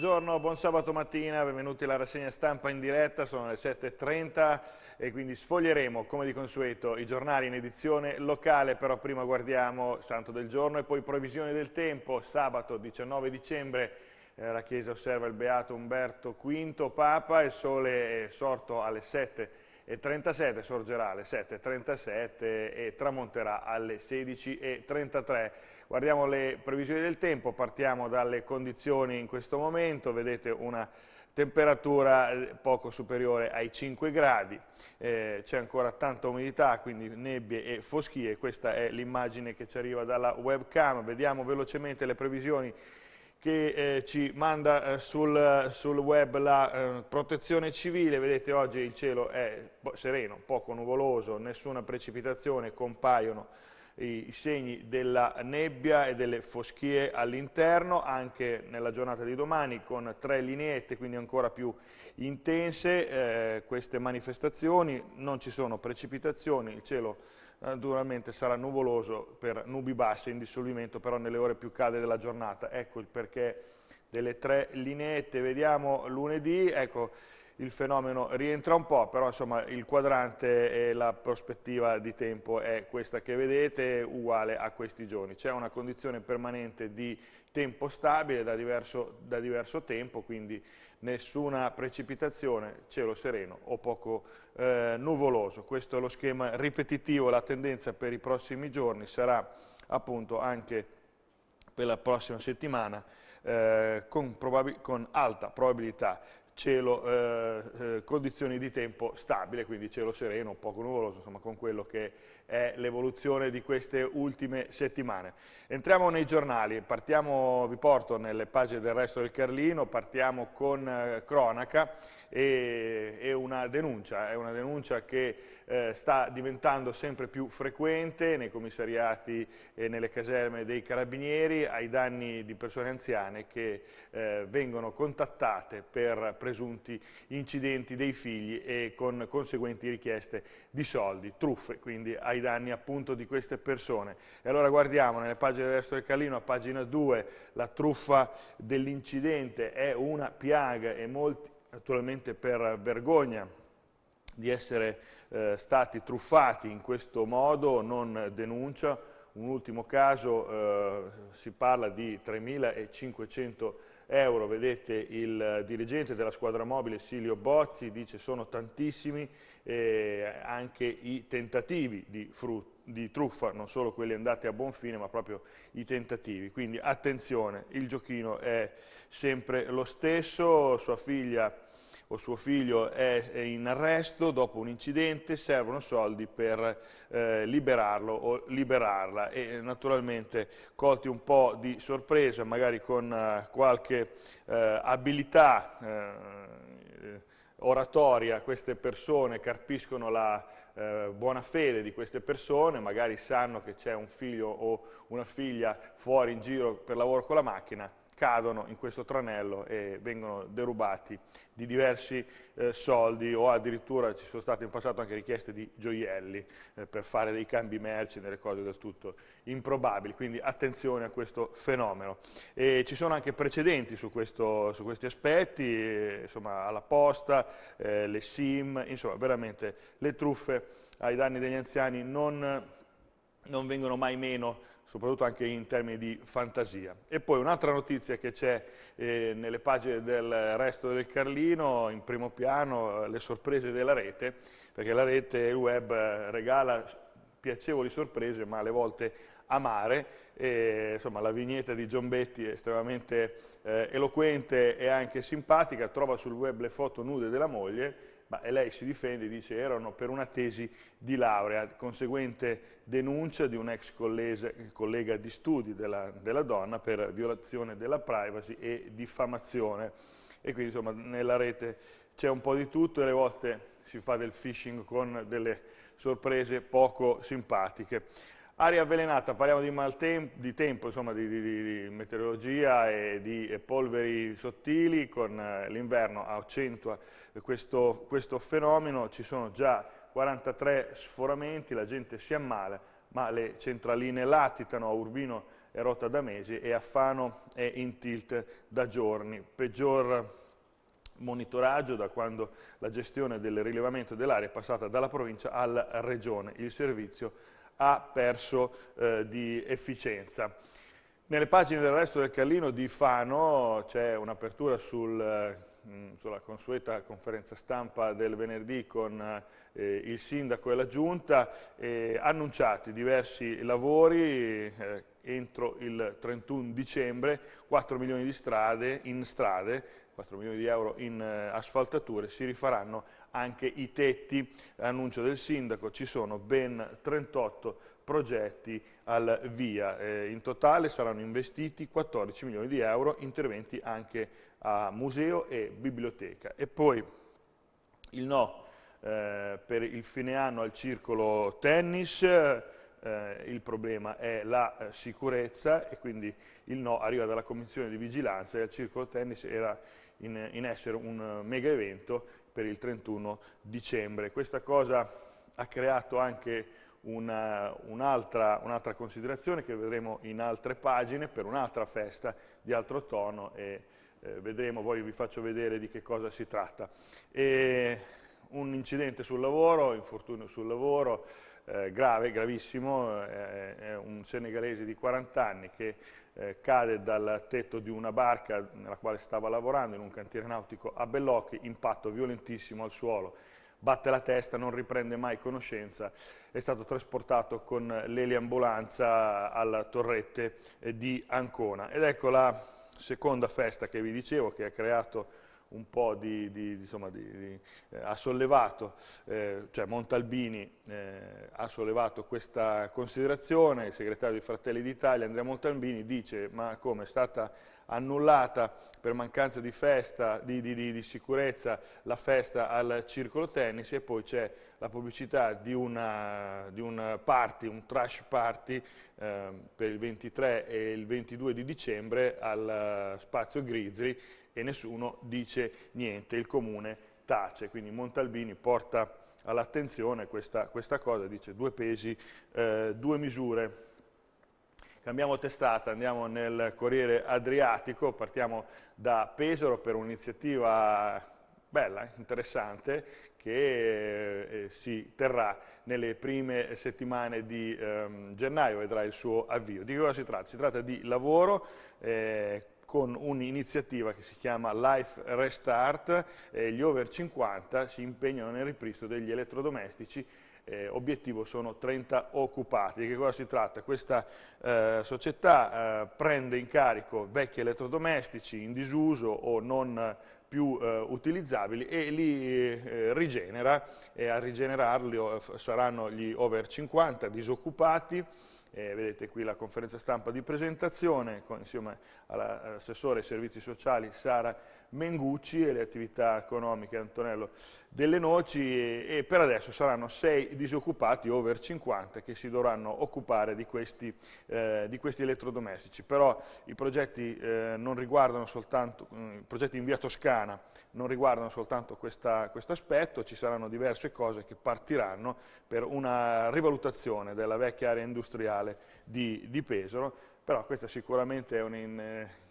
Buongiorno, buon sabato mattina, benvenuti alla rassegna stampa in diretta, sono le 7.30 e quindi sfoglieremo come di consueto i giornali in edizione locale, però prima guardiamo Santo del Giorno e poi Provisione del Tempo, sabato 19 dicembre eh, la Chiesa osserva il Beato Umberto V, Papa, il sole è sorto alle 7.00 e 37 sorgerà alle 7.37 e tramonterà alle 16.33. Guardiamo le previsioni del tempo, partiamo dalle condizioni in questo momento, vedete una temperatura eh, poco superiore ai 5 gradi, eh, c'è ancora tanta umidità, quindi nebbie e foschie, questa è l'immagine che ci arriva dalla webcam, vediamo velocemente le previsioni che eh, ci manda eh, sul, sul, web la eh, protezione civile, vedete oggi il cielo è sereno, poco nuvoloso, nessuna precipitazione, compaiono i segni della nebbia e delle foschie all'interno, anche nella giornata di domani con tre lineette, quindi ancora più intense eh, queste manifestazioni, non ci sono precipitazioni, il cielo è naturalmente eh, sarà nuvoloso per nubi basse in dissolvimento, però nelle ore più calde della giornata. Ecco il perché delle tre lineette, vediamo lunedì, ecco, il fenomeno rientra un po', però insomma il quadrante e la prospettiva di tempo è questa che vedete, uguale a questi giorni. C'è una condizione permanente di tempo stabile da diverso, da diverso, tempo, quindi nessuna precipitazione, cielo sereno o poco eh, nuvoloso. Questo è lo schema ripetitivo, la tendenza per i prossimi giorni sarà appunto anche per la prossima settimana eh, con, con alta probabilità cielo, eh, eh, condizioni di tempo stabile, quindi cielo sereno, poco nuvoloso, insomma con quello che è l'evoluzione di queste ultime settimane. Entriamo nei giornali, partiamo, vi porto nelle pagine del resto del Carlino, partiamo con eh, cronaca e, e, una denuncia, è una denuncia che eh, sta diventando sempre più frequente nei commissariati e nelle caserme dei carabinieri ai danni di persone anziane che eh, vengono contattate per presentare presunti incidenti dei figli e con conseguenti richieste di soldi, truffe, quindi ai danni appunto di queste persone. E allora guardiamo nelle pagine del resto del Carlino, a pagina 2, la truffa dell'incidente è una piaga e molti, naturalmente per vergogna, di essere eh, stati truffati in questo modo, non denuncia. Un ultimo caso, eh, si parla di 3.500 euro, vedete il dirigente della squadra mobile Silio Bozzi dice sono tantissimi eh, anche i tentativi di, di truffa, non solo quelli andati a buon fine ma proprio i tentativi, quindi attenzione, il giochino è sempre lo stesso, sua figlia o suo figlio è, in arresto dopo un incidente, servono soldi per eh, liberarlo o liberarla e eh, naturalmente colti un po' di sorpresa, magari con eh, qualche eh, abilità eh, oratoria queste persone carpiscono la, eh, buona fede di queste persone, magari sanno che c'è un figlio o una figlia fuori in giro per lavoro con la macchina cadono in questo tranello e vengono derubati di diversi eh, soldi o addirittura ci sono state in passato anche richieste di gioielli eh, per fare dei cambi merci, delle cose del tutto improbabili, quindi attenzione a questo fenomeno. E ci sono anche precedenti su, questo, su questi aspetti, eh, insomma, alla posta, eh, le SIM, insomma veramente le truffe ai danni degli anziani non non vengono mai meno soprattutto anche in termini di fantasia. E poi un'altra notizia che c'è eh, nelle pagine del resto del Carlino, in primo piano le sorprese della rete, perché la rete e il web regala piacevoli sorprese ma alle volte amare, e, insomma la vignetta di Giombetti è estremamente eh, eloquente e anche simpatica, trova sul web le foto nude della moglie ma lei si difende, dice erano per una tesi di laurea, conseguente denuncia di un ex collega di studi della, della donna per violazione della privacy e diffamazione. E quindi insomma nella rete c'è un po' di tutto e le volte si fa del phishing con delle sorprese poco simpatiche. Aria avvelenata, parliamo di, maltempo, di tempo, insomma, di, di, di, meteorologia e di polveri sottili, con eh, l'inverno accentua questo, questo fenomeno, ci sono già 43 sforamenti, la gente si ammala, ma le centraline latitano a Urbino è rotta da mesi e a Fano è in tilt da giorni. Peggior monitoraggio da quando la gestione del rilevamento dell'aria è passata dalla provincia alla regione. Il servizio ha perso eh, di efficienza. Nelle pagine del resto del Carlino di Fano c'è un'apertura sul, eh, sulla consueta conferenza stampa del venerdì con eh, il sindaco e la giunta, eh, annunciati diversi lavori eh, entro il 31 dicembre, 4 milioni di strade in strade, 4 milioni di euro in eh, asfaltature, si rifaranno anche i tetti, annuncio del sindaco, ci sono ben 38 progetti al via, eh, in totale saranno investiti 14 milioni di euro, interventi anche a museo e biblioteca. E poi il no eh, per il fine anno al circolo tennis, eh, il problema è la eh, sicurezza e quindi il no arriva dalla commissione di vigilanza e al circolo tennis era in, in essere un eh, mega evento per il 31 dicembre. Questa cosa ha creato anche un'altra, un un considerazione che vedremo in altre pagine per un'altra festa di altro tono e eh, vedremo, poi vi faccio vedere di che cosa si tratta. E un incidente sul lavoro, infortunio sul lavoro, eh, grave, gravissimo, eh, è un senegalese di 40 anni che eh, cade dal tetto di una barca nella quale stava lavorando in un cantiere nautico a Bellocchi, impatto violentissimo al suolo, batte la testa, non riprende mai conoscenza, è stato trasportato con l'eliambulanza alla torrette di Ancona. Ed ecco la seconda festa che vi dicevo che ha creato un po' di, di, insomma, di, di eh, ha sollevato, eh, cioè Montalbini eh, ha sollevato questa considerazione, il segretario dei Fratelli d'Italia Andrea Montalbini dice ma come è stata annullata per mancanza di, festa, di, di, di, sicurezza la festa al circolo tennis e poi c'è la pubblicità di, una, un party, un trash party eh, per il 23 e il 22 di dicembre al eh, spazio Grizzly e nessuno dice niente, il comune tace, quindi Montalbini porta all'attenzione questa, questa, cosa, dice due pesi, eh, due misure. Cambiamo testata, andiamo nel Corriere Adriatico, partiamo da Pesaro per un'iniziativa bella, interessante, che eh, eh si terrà nelle prime settimane di ehm, gennaio, vedrà il suo avvio. Di cosa si tratta? Si tratta di lavoro, eh, con un'iniziativa che si chiama Life Restart, eh, gli over 50 si impegnano nel ripristino degli elettrodomestici eh, obiettivo sono 30 occupati. Di che cosa si tratta? Questa eh, società eh, prende in carico vecchi elettrodomestici in disuso o non più eh, utilizzabili e li eh, rigenera e a rigenerarli saranno gli over 50 disoccupati eh, vedete qui la conferenza stampa di presentazione con insieme all'assessore ai servizi sociali Sara Mengucci e le attività economiche Antonello delle Noci e, e per adesso saranno sei disoccupati over 50 che si dovranno occupare di questi, eh, di questi elettrodomestici. Però i progetti, eh, soltanto, mm, i progetti, in via Toscana non riguardano soltanto questo quest aspetto, ci saranno diverse cose che partiranno per una rivalutazione della vecchia area industriale di, di Pesaro, però questa sicuramente è un... eh,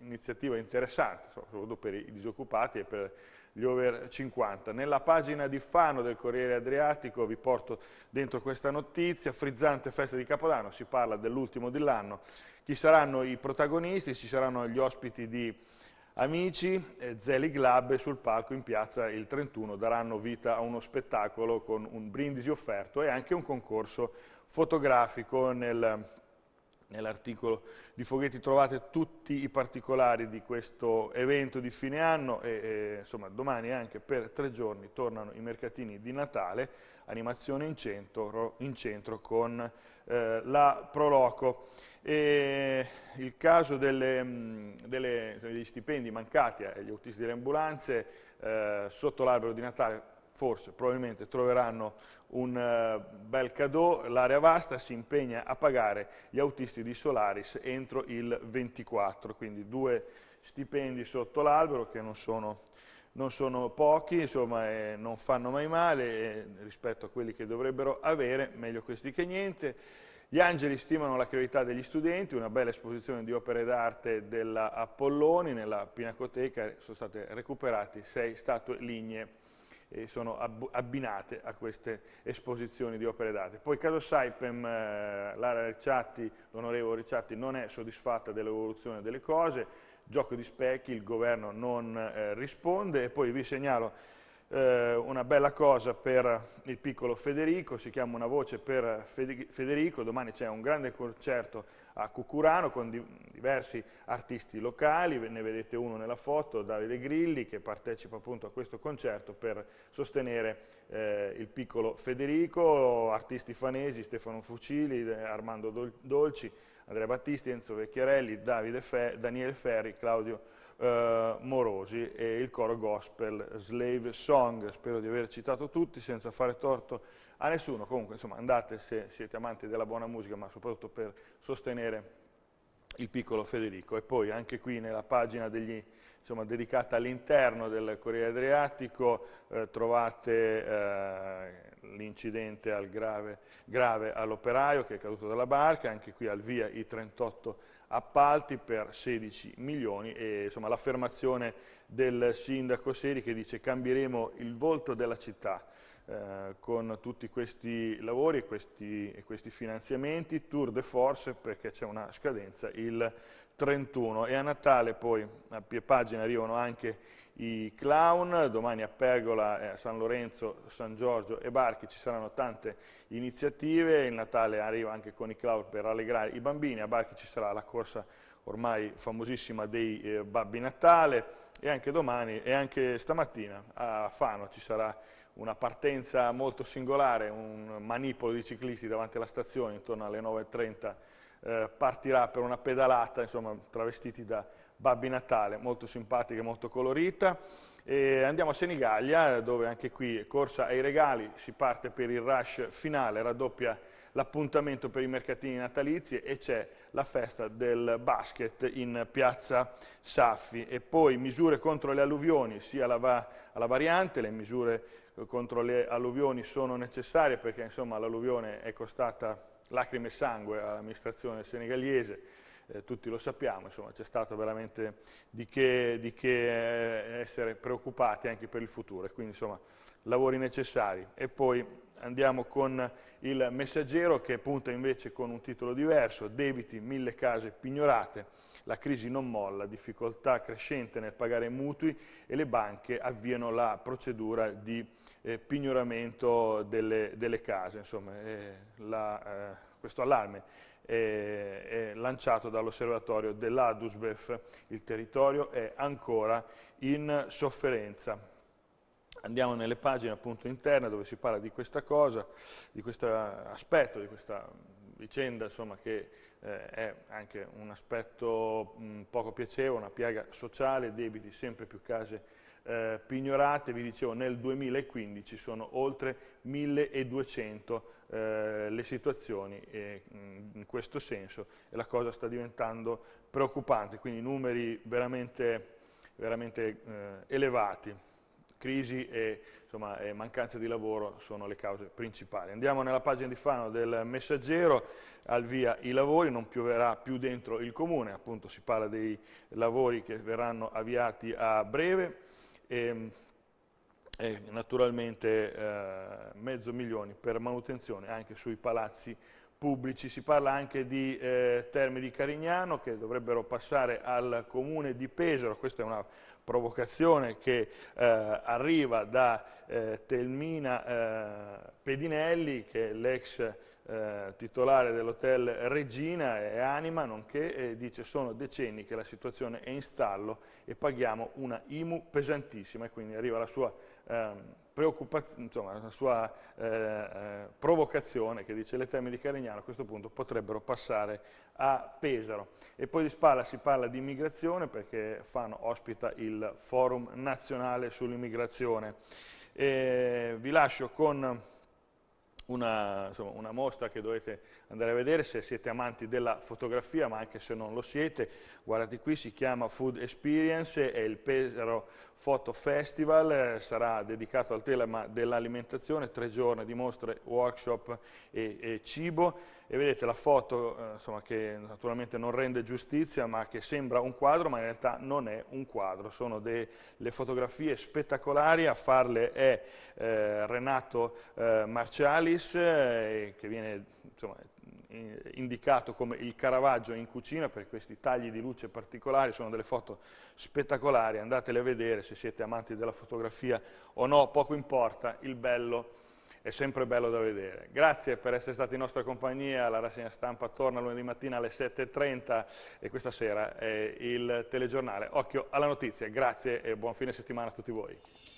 iniziativa interessante, soprattutto per i disoccupati e per gli over 50. Nella pagina di Fano del Corriere Adriatico vi porto dentro questa notizia, frizzante festa di Capodanno, si parla dell'ultimo dell'anno, chi saranno i protagonisti, ci saranno gli ospiti di Amici, eh, Zeli Glab sul palco in piazza il 31 daranno vita a uno spettacolo con un brindisi offerto e anche un concorso fotografico nel Nell'articolo di Foghetti trovate tutti i particolari di questo evento di fine anno e, e insomma, domani anche per tre giorni tornano i mercatini di Natale, animazione in centro, in centro con eh, la Proloco. E il caso delle, mm, delle, degli stipendi mancati agli autisti delle ambulanze eh, sotto l'albero di Natale forse, probabilmente troveranno un eh, bel cadeau, l'area vasta si impegna a pagare gli autisti di Solaris entro il 24, quindi due stipendi sotto l'albero che non sono, non sono pochi, insomma eh, non fanno mai male eh, rispetto a quelli che dovrebbero avere, meglio questi che niente. Gli angeli stimano la creatività degli studenti, una bella esposizione di opere d'arte della Appolloni, nella Pinacoteca sono state recuperate sei statue lignee eh, sono ab abbinate a queste esposizioni di opere d'arte. Poi caso Saipem, eh, l'area Ricciatti, l'onorevole Ricciatti non è soddisfatta dell'evoluzione delle cose, gioco di specchi, il governo non eh, risponde e poi vi segnalo eh, una bella cosa per il piccolo Federico, si chiama Una voce per Federico, domani c'è un grande concerto a Cucurano con di diversi artisti locali, ne vedete uno nella foto, Davide Grilli che partecipa appunto a questo concerto per sostenere eh, il piccolo Federico, artisti fanesi, Stefano Fucili, eh, Armando Dolci, Andrea Battisti, Enzo Vecchiarelli, Fe Daniele Ferri, Claudio eh, morosi e il coro gospel Slave Song. Spero di aver citato tutti senza fare torto a nessuno. Comunque, insomma, andate se siete amanti della buona musica, ma soprattutto per sostenere il piccolo Federico. E poi anche qui nella pagina degli, insomma, dedicata all'interno del Corriere Adriatico eh, trovate eh, l'incidente al grave, grave all'operaio che è caduto dalla barca, anche qui al via I38 appalti per 16 milioni e l'affermazione del sindaco Seri che dice cambieremo il volto della città eh, con tutti questi lavori e questi, e questi finanziamenti, tour de force perché c'è una scadenza il 31 e a Natale poi a pie pagina arrivano anche i i clown, domani a Pergola, eh, San Lorenzo, San Giorgio e Barchi ci saranno tante iniziative, il Natale arriva anche con i clown per allegrare i bambini, a Barchi ci sarà la corsa ormai famosissima dei eh, Babbi Natale e anche domani e anche stamattina a Fano ci sarà una partenza molto singolare, un manipolo di ciclisti davanti alla stazione intorno alle 9.30 eh, partirà per una pedalata, insomma travestiti da Babbi Natale, molto simpatica, e molto colorita. E andiamo a Senigallia, dove anche qui corsa ai regali, si parte per il rush finale, raddoppia l'appuntamento per i mercatini natalizi e c'è la festa del basket in piazza Saffi. E poi misure contro le alluvioni, sia la va alla variante, le misure eh, contro le alluvioni sono necessarie perché l'alluvione è costata lacrime e sangue all'amministrazione senegaliese, eh, tutti lo sappiamo, insomma c'è stato veramente di che, di che eh, essere preoccupati anche per il futuro e quindi insomma lavori necessari. E poi andiamo con il messaggero che punta invece con un titolo diverso, debiti, mille case pignorate, la crisi non molla, difficoltà crescente nel pagare mutui e le banche avviano la procedura di eh, pignoramento delle, delle, case. Insomma, eh, la, eh, questo allarme è, eh, è lanciato dall'osservatorio dell'Adusbef, il territorio è ancora in sofferenza. Andiamo nelle pagine appunto interne dove si parla di questa cosa, di questo aspetto, di questa vicenda insomma, che eh, è anche un aspetto mh, poco piacevole, una piaga sociale, debiti sempre più case eh, pignorate, vi dicevo, nel 2015 sono oltre 1200 eh, le situazioni e, in questo senso e la cosa sta diventando preoccupante, quindi numeri veramente, veramente eh, elevati. Crisi e, insomma, e, mancanza di lavoro sono le cause principali. Andiamo nella pagina di Fano del Messaggero, al via i lavori, non pioverà più dentro il comune, appunto si parla dei lavori che verranno avviati a breve e, e naturalmente eh, mezzo milione per manutenzione anche sui palazzi pubblici. Si parla anche di eh, Terme di Carignano che dovrebbero passare al comune di Pesaro, questa è una provocazione che eh, arriva da eh, Telmina eh, Pedinelli che è l'ex eh, titolare dell'hotel Regina e Anima, nonché eh, dice sono decenni che la situazione è in stallo e paghiamo una IMU pesantissima e quindi arriva la sua, ehm, preoccupazione, insomma, la sua eh, eh, provocazione che dice le terme di Carignano a questo punto potrebbero passare a Pesaro. E poi di Spalla si parla di immigrazione perché Fano ospita il forum nazionale sull'immigrazione. vi lascio con una, insomma, una, mostra che dovete andare a vedere se siete amanti della fotografia, ma anche se non lo siete. Guardate qui, si chiama Food Experience, è il Pesaro Photo Festival, eh, sarà dedicato al tema dell'alimentazione, tre giorni di mostre, workshop e, e cibo. E vedete la foto eh, insomma, che naturalmente non rende giustizia, ma che sembra un quadro, ma in realtà non è un quadro. Sono delle fotografie spettacolari, a farle è eh, Renato eh, Marciali, Alice, eh, che viene insomma, indicato come il Caravaggio in cucina per questi tagli di luce particolari, sono delle foto spettacolari, andatele a vedere se siete amanti della fotografia o no, poco importa, il bello è sempre bello da vedere. Grazie per essere stati in nostra compagnia, la rassegna stampa torna lunedì mattina alle 7.30 e questa sera è il telegiornale. Occhio alla notizia, grazie e buon fine settimana a tutti voi.